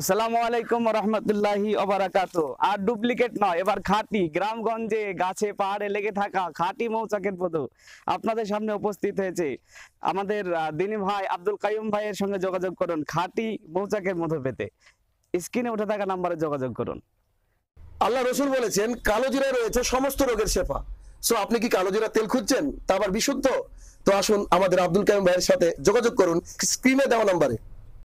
আসসালামু আলাইকুম রহমতুল্লাহি অবরাকাত আর ডুপ্লিকেট নয় এবার খাঁটি গ্রামগঞ্জে গাছে পাহাড়ে লেগে থাকা খাঁটি মৌচাকের পদ আপনাদের সামনে উপস্থিত হয়েছে আমাদের দিনী ভাই আব্দুল কাইম ভাইয়ের সঙ্গে যোগাযোগ করুন খাঁটি মৌচাকের মধু পেতে স্ক্রিনে উঠে থাকা নাম্বারে যোগাযোগ করুন আল্লাহ রসুল বলেছেন কালো জিরা রয়েছে সমস্ত রোগের শেফা সো আপনি কি কালো জিরা তেল খুঁজছেন তা আবার বিশুদ্ধ তো আসুন আমাদের আব্দুল কাইম ভাইয়ের সাথে যোগাযোগ করুন স্ক্রিনে দেওয়া নাম্বারে